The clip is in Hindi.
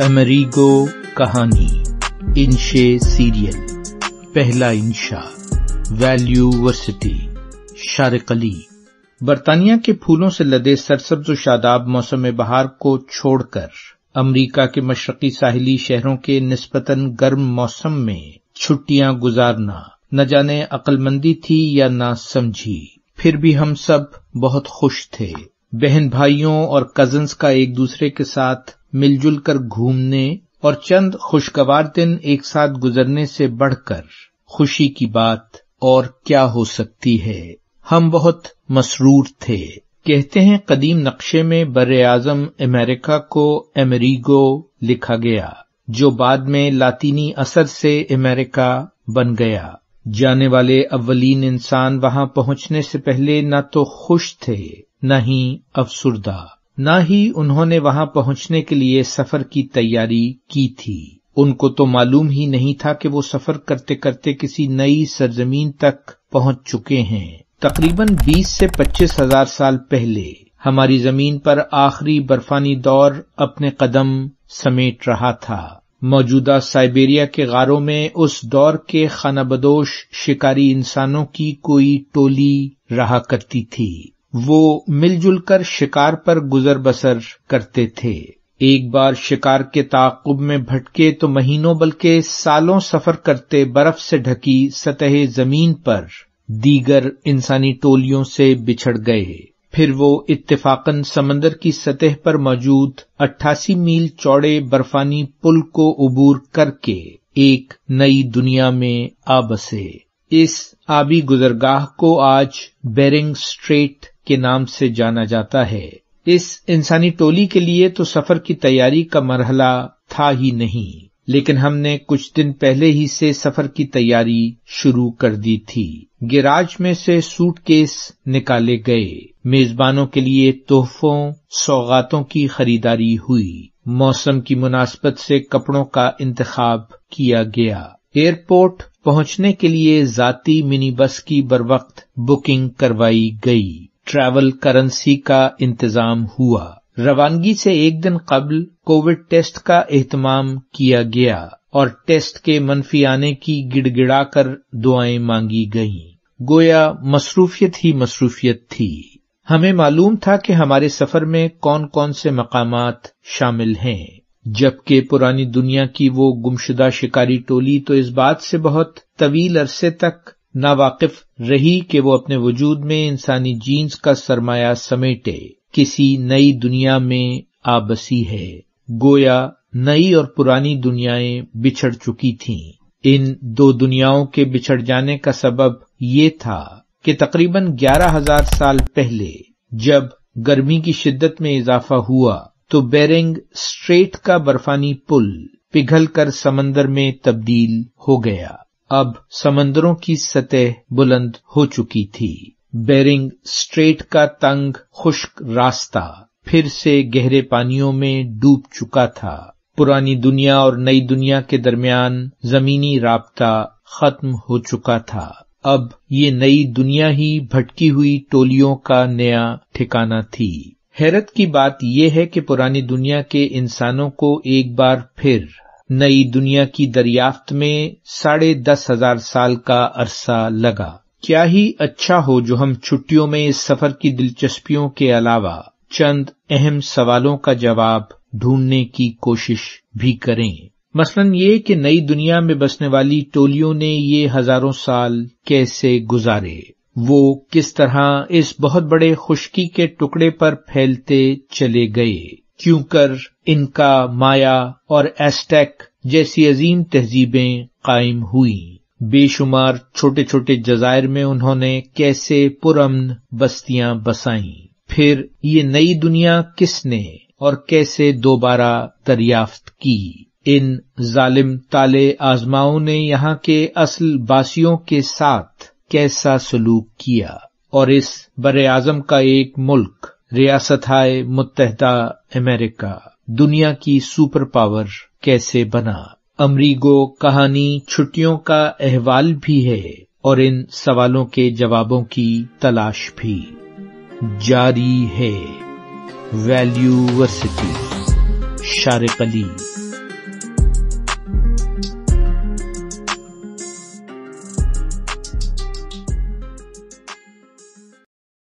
अमरीगो कहानी इंशे सीरियल पहला इंशा वैल्यू वर्सिटी शारकली बरतानिया के फूलों से लदे सरसब्ज शादाब मौसम बहार को छोड़कर अमरीका के मशरकी साहिली शहरों के नस्बतन गर्म मौसम में छुट्टियां गुजारना न जाने अक्लमंदी थी या ना समझी फिर भी हम सब बहुत खुश थे बहन भाइयों और कजन्स का एक दूसरे के साथ मिलजुल कर घूमने और चंद खुशगवार दिन एक साथ गुजरने से बढ़कर खुशी की बात और क्या हो सकती है हम बहुत मसरूर थे कहते हैं कदीम नक्शे में बर आजम अमेरिका को अमेरिगो लिखा गया जो बाद में लातीनी असर से अमेरिका बन गया जाने वाले अव्वलीन इंसान वहां पहुंचने से पहले न तो खुश थे न ही अफसरदा न ही उन्होंने वहां पहुंचने के लिए सफर की तैयारी की थी उनको तो मालूम ही नहीं था कि वो सफर करते करते किसी नई सरजमीन तक पहुंच चुके हैं तकरीबन 20 से पच्चीस हजार साल पहले हमारी जमीन पर आखिरी बर्फानी दौर अपने कदम समेट रहा था मौजूदा साइबेरिया के गारों में उस दौर के खानाबदोश शिकारी इंसानों की कोई टोली रहा करती थी वो मिलजुल कर शिकार पर गुजर बसर करते थे एक बार शिकार के ताकुब में भटके तो महीनों बल्कि सालों सफर करते बर्फ से ढकी सतह जमीन पर दीगर इंसानी टोलियों से बिछड़ गए फिर वो इत्तेफाकन समंदर की सतह पर मौजूद 88 मील चौड़े बर्फानी पुल को उबूर करके एक नई दुनिया में आ बसे इस आबी गुजरगाह को आज बेरिंग स्ट्रेट के नाम से जाना जाता है इस इंसानी टोली के लिए तो सफर की तैयारी का मरहला था ही नहीं लेकिन हमने कुछ दिन पहले ही से सफर की तैयारी शुरू कर दी थी गिराज में से सूटकेस निकाले गए मेजबानों के लिए तोहफों सौगातों की खरीदारी हुई मौसम की मुनासबत से कपड़ों का इंतखाब किया गया एयरपोर्ट पहुंचने के लिए जाती मिनी बस की बरवक्त बुकिंग करवाई गई ट्रैवल करेंसी का इंतजाम हुआ रवानगी से एक दिन कबल कोविड टेस्ट का एहतमाम किया गया और टेस्ट के मनफी आने की गिड़गिड़ाकर दुआएं मांगी गईं गोया मसरूफियत ही मसरूफियत थी हमें मालूम था कि हमारे सफर में कौन कौन से मकाम शामिल हैं जबकि पुरानी दुनिया की वो गुमशुदा शिकारी टोली तो इस बात से बहुत तवील अरसे तक नावाकिफ रही कि वो अपने वजूद में इंसानी जीन्स का सरमाया समेटे किसी नई दुनिया में आ बसी है गोया नई और पुरानी दुनियाएं बिछड़ चुकी थीं इन दो दुनियाओं के बिछड़ जाने का सबब ये था कि तकरीबन ग्यारह हजार साल पहले जब गर्मी की शिद्दत में इजाफा हुआ तो बेरिंग स्ट्रेट का बर्फानी पुल पिघलकर समंदर में तब्दील हो गया अब समंदरों की सतह बुलंद हो चुकी थी बेरिंग स्ट्रेट का तंग खुश्क रास्ता फिर से गहरे पानियों में डूब चुका था पुरानी दुनिया और नई दुनिया के दरमियान जमीनी राबता खत्म हो चुका था अब ये नई दुनिया ही भटकी हुई टोलियों का नया ठिकाना थी हैरत की बात यह है कि पुरानी दुनिया के इंसानों को एक बार फिर नई दुनिया की दरियाफ्त में साढ़े दस हजार साल का अरसा लगा क्या ही अच्छा हो जो हम छुट्टियों में इस सफर की दिलचस्पियों के अलावा चंद अहम सवालों का जवाब ढूंढने की कोशिश भी करें मसलन ये कि नई दुनिया में बसने वाली टोलियों ने ये हजारों साल कैसे गुजारे वो किस तरह इस बहुत बड़े खुश्की के टुकड़े पर फैलते चले गए क्यूकर इनका माया और एस्टेक जैसी अजीम तहजीबें कायम हुई बेशुमार छोटे छोटे जजायर में उन्होंने कैसे पुरमन बस्तियां बसाई फिर ये नई दुनिया किसने और कैसे दोबारा दरियाफ्त की इन जालिम ताले आजमाओं ने यहाँ के असल बासियों के साथ कैसा सलूक किया और इस बर आजम का एक मुल्क रियासताय मुतहदा अमेरिका दुनिया की सुपर पावर कैसे बना अमरीगो कहानी छुट्टियों का अहवाल भी है और इन सवालों के जवाबों की तलाश भी जारी है वैल्यूवर्सिटी शारिक अली